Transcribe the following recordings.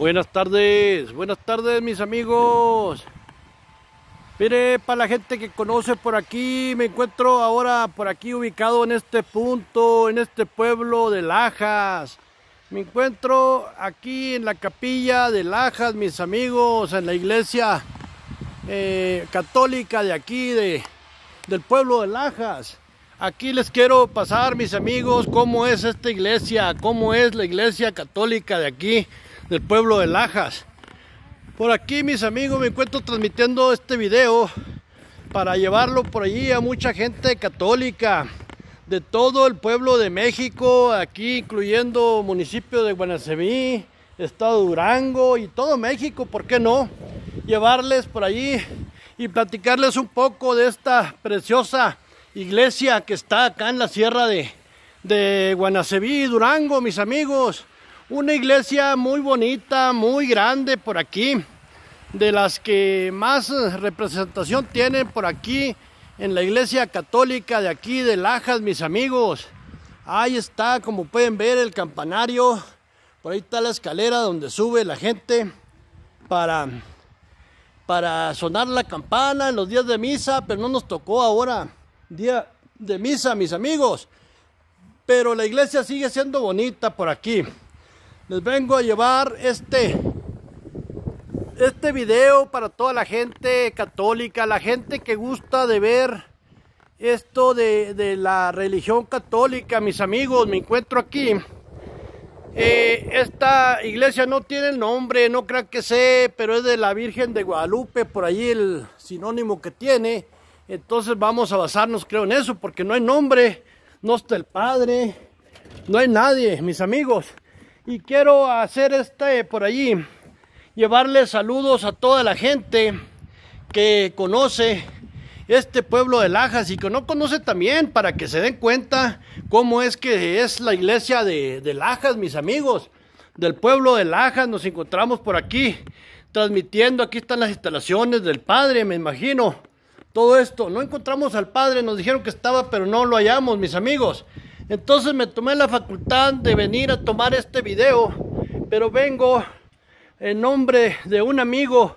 Buenas tardes, buenas tardes mis amigos. Mire, para la gente que conoce por aquí, me encuentro ahora por aquí ubicado en este punto, en este pueblo de Lajas. Me encuentro aquí en la capilla de Lajas, mis amigos, en la iglesia eh, católica de aquí, de, del pueblo de Lajas. Aquí les quiero pasar, mis amigos, cómo es esta iglesia, cómo es la iglesia católica de aquí del pueblo de Lajas. Por aquí mis amigos me encuentro transmitiendo este video para llevarlo por allí a mucha gente católica de todo el pueblo de México, aquí incluyendo municipio de Guanaseví, estado Durango y todo México, ¿por qué no? Llevarles por allí y platicarles un poco de esta preciosa iglesia que está acá en la sierra de, de Durango, mis amigos. Una iglesia muy bonita, muy grande por aquí, de las que más representación tienen por aquí en la iglesia católica de aquí de Lajas, mis amigos. Ahí está, como pueden ver, el campanario. Por ahí está la escalera donde sube la gente para, para sonar la campana en los días de misa, pero no nos tocó ahora día de misa, mis amigos. Pero la iglesia sigue siendo bonita por aquí les vengo a llevar este este video para toda la gente católica, la gente que gusta de ver esto de, la religión católica, mis amigos, me encuentro aquí. Eh, esta iglesia no tiene el nombre, no crean que sé, pero es de la Virgen de Guadalupe, por ahí el sinónimo que tiene. Entonces vamos a basarnos, creo, en eso, porque no hay nombre, no está el Padre, no hay nadie, mis amigos y quiero hacer este por allí, llevarles saludos a toda la gente que conoce este pueblo de Lajas y que no conoce también para que se den cuenta cómo es que es la iglesia de, de Lajas, mis amigos, del pueblo de Lajas, nos encontramos por aquí transmitiendo, aquí están las instalaciones del Padre, me imagino todo esto. No encontramos al padre, nos dijeron que estaba, pero no lo hallamos, mis amigos. Entonces me tomé la facultad de venir a tomar este video, pero vengo en nombre de un amigo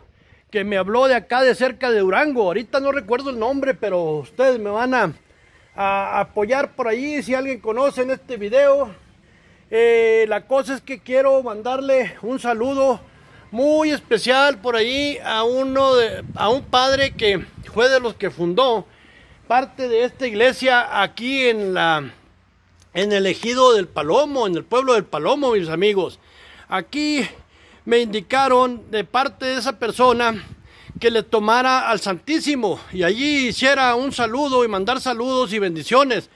que me habló de acá de cerca de Durango. Ahorita no recuerdo el nombre, pero ustedes me van a, apoyar por ahí si alguien conoce en este video. Eh, la cosa es que quiero mandarle un saludo muy especial por ahí a uno de, a un padre que fue de los que fundó parte de esta iglesia aquí en la en el ejido del Palomo, en el pueblo del Palomo, mis amigos. Aquí me indicaron de parte de esa persona que le tomara al Santísimo y allí hiciera un saludo y mandar saludos y bendiciones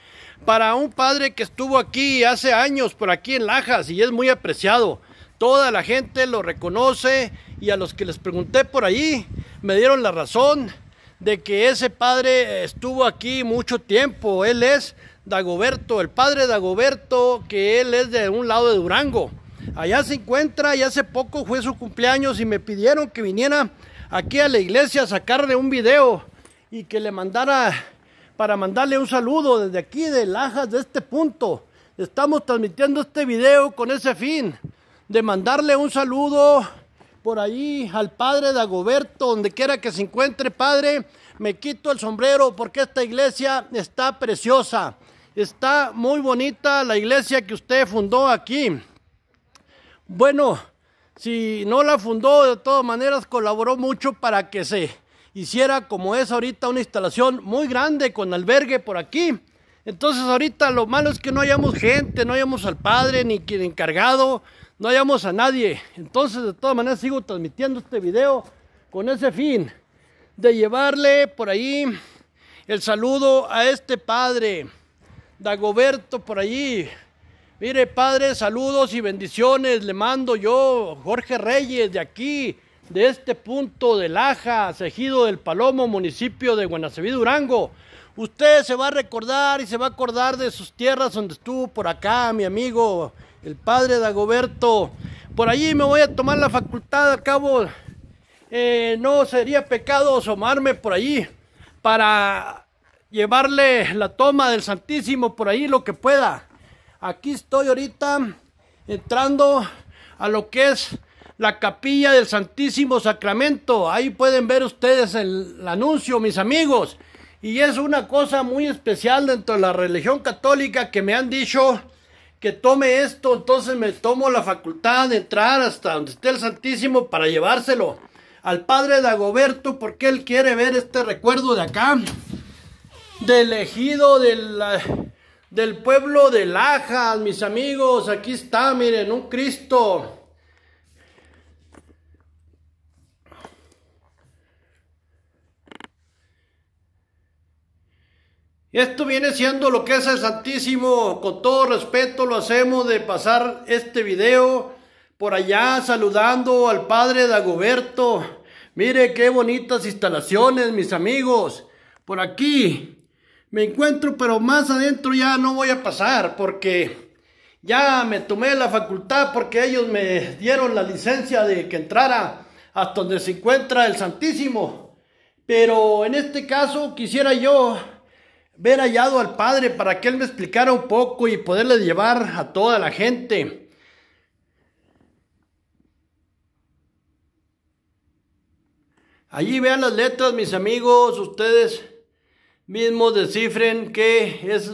para un padre que estuvo aquí hace años por aquí en Lajas y es muy apreciado. Toda la gente lo reconoce y a los que les pregunté por allí me dieron la razón de que ese padre estuvo aquí mucho tiempo. Él es Dagoberto, el padre Dagoberto, que él es de un lado de Durango. Allá se encuentra y hace poco fue su cumpleaños y me pidieron que viniera aquí a la iglesia a sacarle un video y que le mandara para mandarle un saludo desde aquí de Lajas, de este punto. Estamos transmitiendo este video con ese fin de mandarle un saludo por ahí al padre Dagoberto, donde quiera que se encuentre, padre, me quito el sombrero porque esta iglesia está preciosa. Está muy bonita la iglesia que usted fundó aquí. Bueno, si no la fundó, de todas maneras colaboró mucho para que se hiciera como es ahorita una instalación muy grande con albergue por aquí. Entonces ahorita lo malo es que no hayamos gente, no hayamos al padre ni quien encargado, no hayamos a nadie. Entonces de todas maneras sigo transmitiendo este video con ese fin de llevarle por ahí el saludo a este padre. Dagoberto por allí. Mire, padre, saludos y bendiciones. Le mando yo, Jorge Reyes, de aquí, de este punto de Laja, Sejido del Palomo, municipio de Guanaceví, Durango. Usted se va a recordar y se va a acordar de sus tierras donde estuvo por acá, mi amigo, el padre Dagoberto. Por allí me voy a tomar la facultad, al cabo, eh, no sería pecado asomarme por allí para llevarle la toma del Santísimo por ahí lo que pueda. Aquí estoy ahorita entrando a lo que es la capilla del Santísimo Sacramento. Ahí pueden ver ustedes el, anuncio, mis amigos. Y es una cosa muy especial dentro de la religión católica que me han dicho que tome esto. Entonces me tomo la facultad de entrar hasta donde esté el Santísimo para llevárselo al Padre Dagoberto porque él quiere ver este recuerdo de acá del ejido del pueblo de Lajas, mis amigos. Aquí está, miren, un Cristo. Esto viene siendo lo que es el Santísimo. Con todo respeto lo hacemos de pasar este video por allá saludando al Padre Dagoberto. Mire qué bonitas instalaciones, mis amigos. Por aquí me encuentro, pero más adentro ya no voy a pasar porque ya me tomé la facultad porque ellos me dieron la licencia de que entrara hasta donde se encuentra el Santísimo. Pero en este caso quisiera yo ver hallado al Padre para que Él me explicara un poco y poderle llevar a toda la gente. Allí vean las letras, mis amigos, ustedes mismos descifren qué es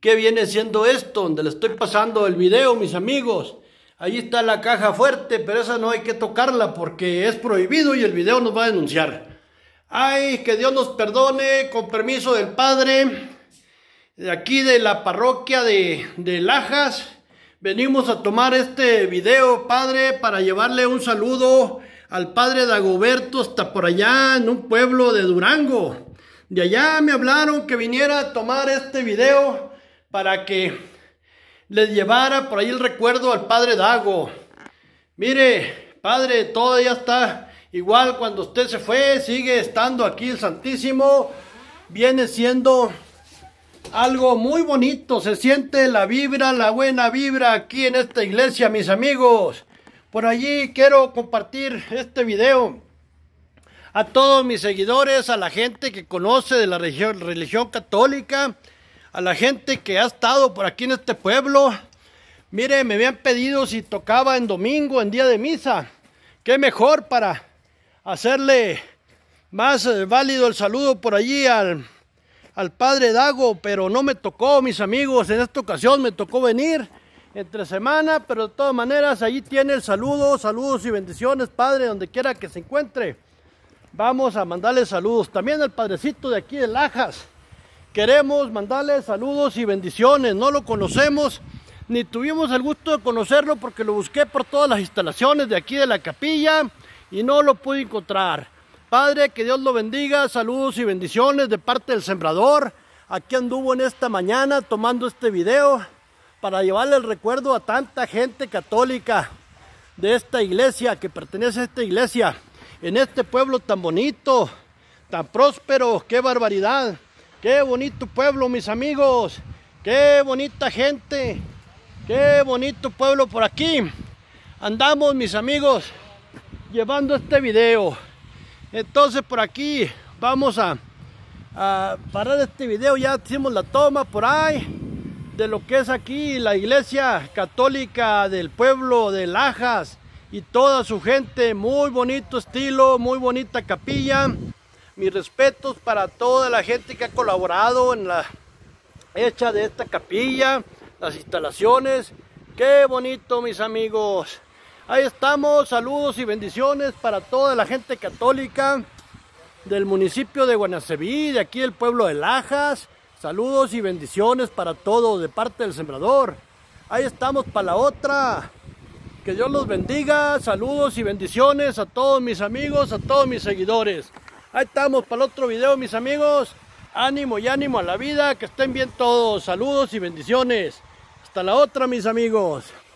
qué viene siendo esto, donde le estoy pasando el video, mis amigos. Ahí está la caja fuerte, pero esa no hay que tocarla porque es prohibido y el video nos va a denunciar. Ay, que Dios nos perdone, con permiso del Padre, de aquí de la parroquia de, de Lajas. Venimos a tomar este video, Padre, para llevarle un saludo al Padre Dagoberto hasta por allá en un pueblo de Durango. De allá me hablaron que viniera a tomar este video para que les llevara por ahí el recuerdo al padre Dago. Mire, padre, todavía está igual cuando usted se fue, sigue estando aquí el Santísimo. Viene siendo algo muy bonito, se siente la vibra, la buena vibra aquí en esta iglesia, mis amigos. Por allí quiero compartir este video a todos mis seguidores, a la gente que conoce de la religión, católica, a la gente que ha estado por aquí en este pueblo. Mire, me habían pedido si tocaba en domingo, en día de misa. Qué mejor para hacerle más eh, válido el saludo por allí al, al padre Dago, pero no me tocó, mis amigos. En esta ocasión me tocó venir entre semana, pero de todas maneras allí tiene el saludo, saludos y bendiciones, padre, donde quiera que se encuentre vamos a mandarle saludos. También al padrecito de aquí de Lajas. Queremos mandarle saludos y bendiciones. No lo conocemos, ni tuvimos el gusto de conocerlo porque lo busqué por todas las instalaciones de aquí de la capilla y no lo pude encontrar. Padre, que Dios lo bendiga. Saludos y bendiciones de parte del sembrador. Aquí anduvo en esta mañana tomando este video para llevarle el recuerdo a tanta gente católica de esta iglesia que pertenece a esta iglesia en este pueblo tan bonito, tan próspero, qué barbaridad, qué bonito pueblo mis amigos, qué bonita gente, qué bonito pueblo por aquí. Andamos mis amigos llevando este video. Entonces por aquí vamos a, a parar este video, ya hicimos la toma por ahí de lo que es aquí la iglesia católica del pueblo de Lajas, y toda su gente. Muy bonito estilo, muy bonita capilla. Mis respetos para toda la gente que ha colaborado en la hecha de esta capilla, las instalaciones. Qué bonito, mis amigos. Ahí estamos, saludos y bendiciones para toda la gente católica del municipio de Guanaceví, de aquí del pueblo de Lajas. Saludos y bendiciones para todos de parte del sembrador. Ahí estamos para la otra. Que Dios los bendiga. Saludos y bendiciones a todos mis amigos, a todos mis seguidores. Ahí estamos para el otro video, mis amigos. Ánimo y ánimo a la vida. Que estén bien todos. Saludos y bendiciones. Hasta la otra, mis amigos.